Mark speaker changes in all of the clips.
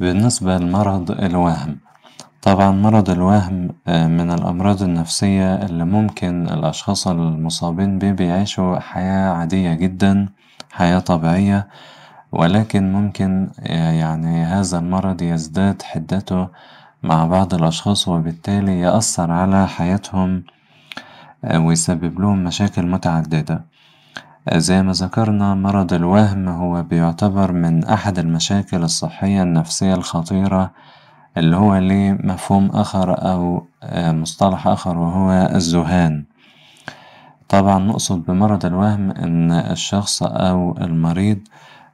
Speaker 1: بالنسبة لمرض الوهم طبعا مرض الوهم آه، من الأمراض النفسية اللي ممكن الأشخاص المصابين به بيعيشوا حياة عادية جدا حياة طبيعية ولكن ممكن آه، يعني هذا المرض يزداد حدته مع بعض الأشخاص وبالتالي يأثر على حياتهم آه، ويسبب لهم مشاكل متعددة زي ما ذكرنا مرض الوهم هو بيعتبر من أحد المشاكل الصحية النفسية الخطيرة اللي هو ليه مفهوم آخر أو آه، مصطلح آخر وهو الزهان طبعا نقصد بمرض الوهم إن الشخص أو المريض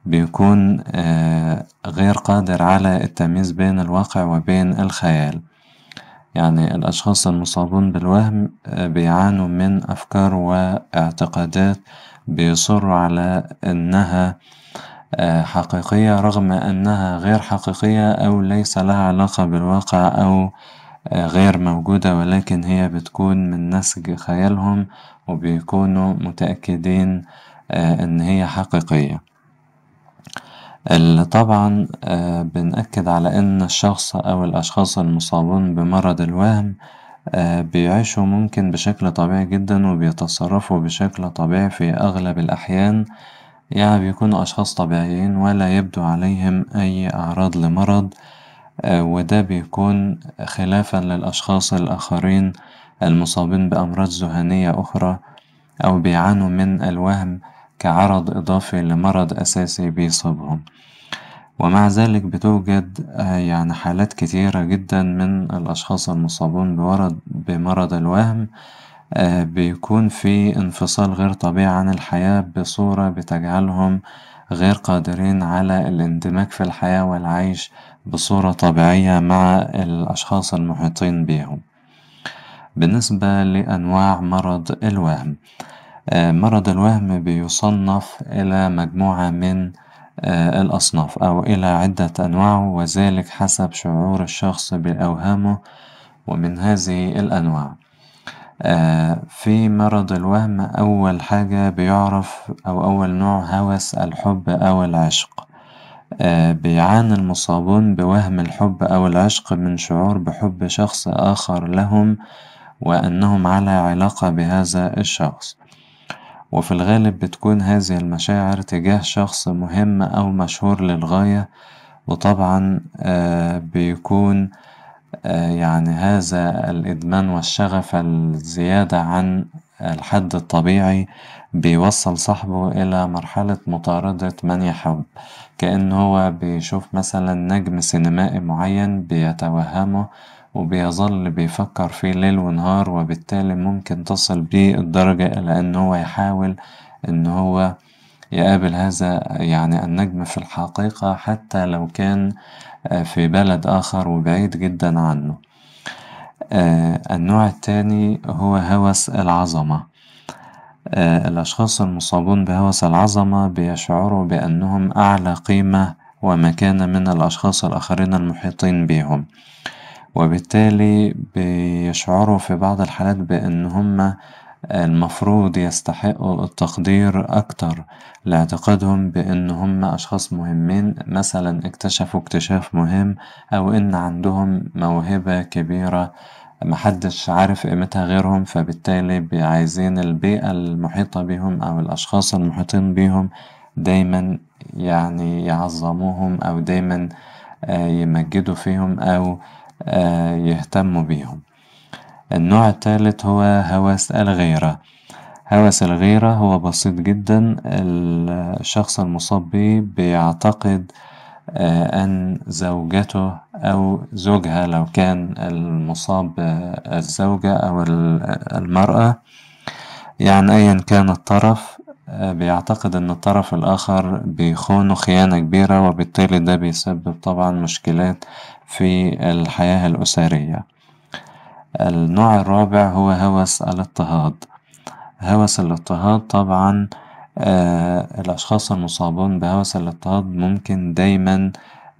Speaker 1: بيكون آه، غير قادر على التمييز بين الواقع وبين الخيال يعني الأشخاص المصابون بالوهم آه، بيعانوا من أفكار واعتقادات بيصروا على إنها آه، حقيقية رغم أنها غير حقيقية أو ليس لها علاقة بالواقع أو آه، غير موجودة ولكن هي بتكون من نسج خيالهم وبيكونوا متأكدين آه، إن هي حقيقية اللي طبعا بنأكد على إن الشخص أو الأشخاص المصابون بمرض الوهم آه، بيعيشوا ممكن بشكل طبيعي جدا وبيتصرفوا بشكل طبيعي في أغلب الأحيان يعني بيكونوا أشخاص طبيعيين ولا يبدو عليهم أي أعراض لمرض آه، وده بيكون خلافا للأشخاص الآخرين المصابين بأمراض ذهانية أخرى أو بيعانوا من الوهم كعرض إضافي لمرض أساسي بيصيبهم. ومع ذلك بتوجد آه، يعني حالات كتيرة جدا من الأشخاص المصابون بورد بمرض الوهم آه، بيكون في انفصال غير طبيعي عن الحياة بصورة بتجعلهم غير قادرين على الاندماج في الحياة والعيش بصورة طبيعية مع الأشخاص المحيطين بيهم بالنسبة لأنواع مرض الوهم آه، مرض الوهم بيصنف إلى مجموعة من آه، الأصناف أو إلى عدة أنواع وذلك حسب شعور الشخص بأوهامه ومن هذه الأنواع آه، في مرض الوهم أول حاجة بيعرف أو أول نوع هوس الحب أو العشق آه، بيعاني المصابون بوهم الحب أو العشق من شعور بحب شخص آخر لهم وأنهم على علاقة بهذا الشخص وفي الغالب بتكون هذه المشاعر تجاه شخص مهم أو مشهور للغاية وطبعا آه، بيكون آه، يعني هذا الإدمان والشغف الزيادة عن الحد الطبيعي بيوصل صاحبه إلى مرحلة مطاردة من يحب كأن هو بيشوف مثلا نجم سينمائي معين بيتوهمه وبيظل بيفكر فيه ليل ونهار وبالتالي ممكن تصل بيه الدرجة إلى إن هو يحاول إن هو يقابل هذا يعني النجم في الحقيقة حتى لو كان آه، في بلد آخر وبعيد جدا عنه آه، النوع التاني هو هوس العظمة آه، الأشخاص المصابون بهوس العظمة بيشعروا بأنهم أعلى قيمة ومكانة من الأشخاص الآخرين المحيطين بهم وبالتالي بيشعروا في بعض الحالات بأن هما المفروض يستحقوا التقدير أكتر لاعتقادهم بأن هم أشخاص مهمين مثلا اكتشفوا اكتشاف مهم أو إن عندهم موهبة كبيرة محدش عارف قيمتها غيرهم فبالتالي عايزين البيئة المحيطة بيهم أو الأشخاص المحيطين بيهم دايما يعني يعظموهم أو دايما آه، يمجدوا فيهم أو آه، يهتموا بيهم النوع الثالث هو هوس الغيرة هوس الغيرة هو بسيط جدا الشخص المصاب به بيعتقد آه، أن زوجته أو زوجها لو كان المصاب الزوجة أو المرأة يعني أيا كان الطرف آه، بيعتقد أن الطرف الآخر بيخونه خيانة كبيرة وبالتالي ده بيسبب طبعا مشكلات في الحياة الأسرية النوع الرابع هو هوس الاضطهاد هوس الاضطهاد طبعا آه الأشخاص المصابون بهوس الاضطهاد ممكن دايما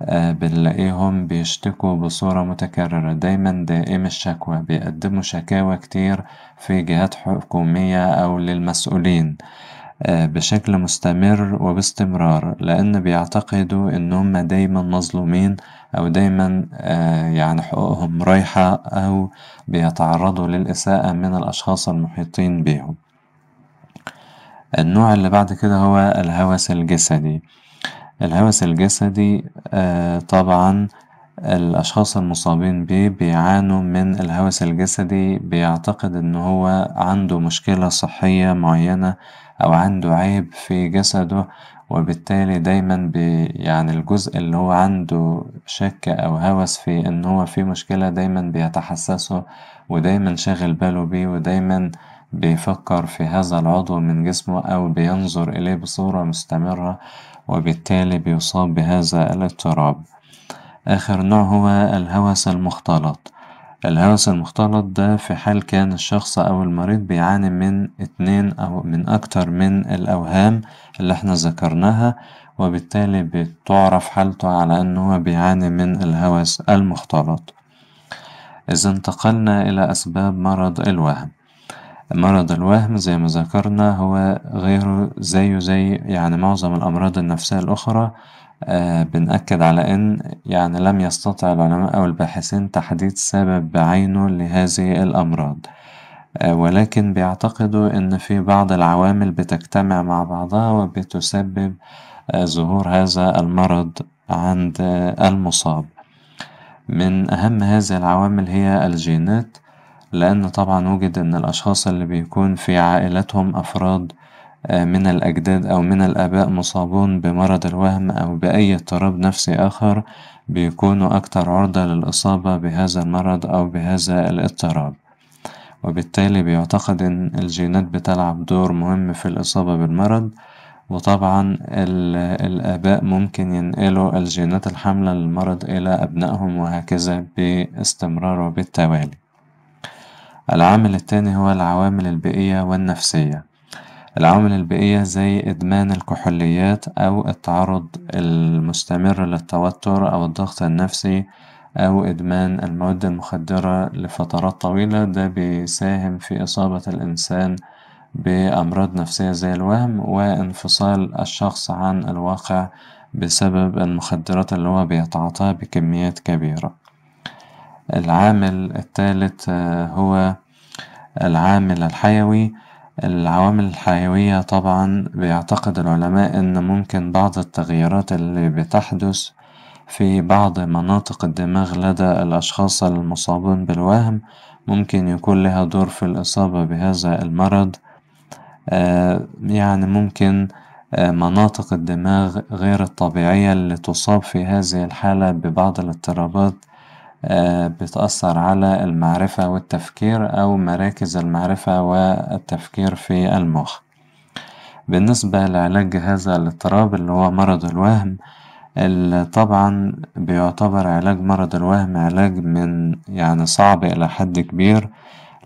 Speaker 1: آه بنلاقيهم بيشتكوا بصورة متكررة دايما دائم الشكوى بيقدموا شكاوى كتير في جهات حكومية أو للمسؤولين آه بشكل مستمر وباستمرار لأن بيعتقدوا إنهم دايما مظلومين أو دايما آه، يعني حقوقهم رايحة أو بيتعرضوا للإساءة من الأشخاص المحيطين بيهم النوع اللي بعد كده هو الهوس الجسدي الهوس الجسدي آه، طبعا الأشخاص المصابين به بيعانوا من الهوس الجسدي بيعتقد إن هو عنده مشكلة صحية معينة أو عنده عيب في جسده وبالتالي دايما بي يعني الجزء اللي هو عنده شك أو هوس في إن هو في مشكلة دايما بيتحسسه ودايما شاغل باله بيه ودايما بيفكر في هذا العضو من جسمه أو بينظر إليه بصورة مستمرة وبالتالي بيصاب بهذا الاضطراب. آخر نوع هو الهوس المختلط الهوس المختلط ده في حال كان الشخص أو المريض بيعاني من اتنين أو من أكتر من الأوهام اللي احنا ذكرناها وبالتالي بتعرف حالته على أنه هو بيعاني من الهوس المختلط إذا انتقلنا إلى أسباب مرض الوهم مرض الوهم زي ما ذكرنا هو غيره زيه زي يعني معظم الأمراض النفسية الأخرى آه، بنأكد على أن يعني لم يستطع العلماء أو الباحثين تحديد سبب بعينه لهذه الأمراض آه، ولكن بيعتقدوا أن في بعض العوامل بتجتمع مع بعضها وبتسبب آه، ظهور هذا المرض عند المصاب من أهم هذه العوامل هي الجينات لأن طبعا وجد أن الأشخاص اللي بيكون في عائلتهم أفراد آه، من الأجداد أو من الآباء مصابون بمرض الوهم أو بأي اضطراب نفسي آخر بيكونوا أكتر عرضة للإصابة بهذا المرض أو بهذا الاضطراب وبالتالي بيعتقد إن الجينات بتلعب دور مهم في الإصابة بالمرض وطبعا الآباء ممكن ينقلوا الجينات الحاملة للمرض إلى أبنائهم وهكذا باستمرار وبالتوالي العامل التاني هو العوامل البيئية والنفسية العوامل البيئية زي إدمان الكحوليات أو التعرض المستمر للتوتر أو الضغط النفسي أو إدمان المواد المخدرة لفترات طويلة ده بيساهم في إصابة الإنسان بأمراض نفسية زي الوهم وانفصال الشخص عن الواقع بسبب المخدرات اللي هو بيتعاطاها بكميات كبيرة العامل الثالث آه، هو العامل الحيوي العوامل الحيوية طبعا بيعتقد العلماء إن ممكن بعض التغيرات اللي بتحدث في بعض مناطق الدماغ لدى الأشخاص المصابون بالوهم ممكن يكون لها دور في الإصابة بهذا المرض آه، يعني ممكن آه، مناطق الدماغ غير الطبيعية اللي تصاب في هذه الحالة ببعض الاضطرابات آه، بتأثر على المعرفة والتفكير أو مراكز المعرفة والتفكير في المخ بالنسبة لعلاج هذا الاضطراب اللي هو مرض الوهم طبعا بيعتبر علاج مرض الوهم علاج من يعني صعب إلى حد كبير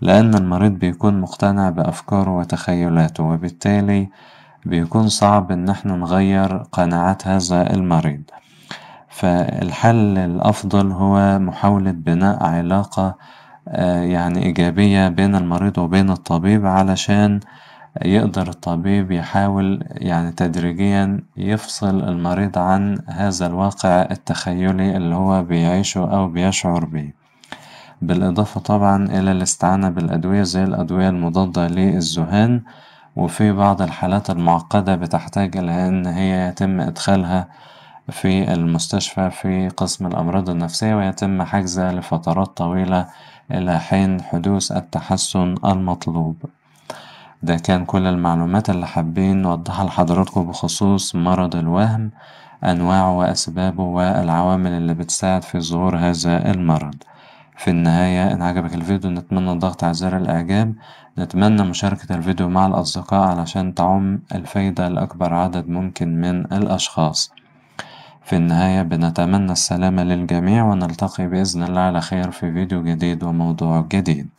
Speaker 1: لأن المريض بيكون مقتنع بأفكاره وتخيلاته وبالتالي بيكون صعب إن احنا نغير قناعات هذا المريض فالحل الأفضل هو محاولة بناء علاقة آه، يعني إيجابية بين المريض وبين الطبيب علشان يقدر الطبيب يحاول يعني تدريجيا يفصل المريض عن هذا الواقع التخيلي اللي هو بيعيشه أو بيشعر به بالإضافة طبعا إلى الاستعانة بالأدوية زي الأدوية المضادة للذهان وفي بعض الحالات المعقدة بتحتاج إلى أن هي يتم إدخالها في المستشفى في قسم الأمراض النفسية ويتم حجزه لفترات طويلة إلى حين حدوث التحسن المطلوب ده كان كل المعلومات اللي حابين نوضحها لحضراتكم بخصوص مرض الوهم أنواعه وأسبابه والعوامل اللي بتساعد في ظهور هذا المرض في النهاية إن عجبك الفيديو نتمنى الضغط على زر الإعجاب نتمنى مشاركة الفيديو مع الأصدقاء علشان تعم الفايدة لأكبر عدد ممكن من الأشخاص في النهاية بنتمنى السلامة للجميع ونلتقي بإذن الله على خير في فيديو جديد وموضوع جديد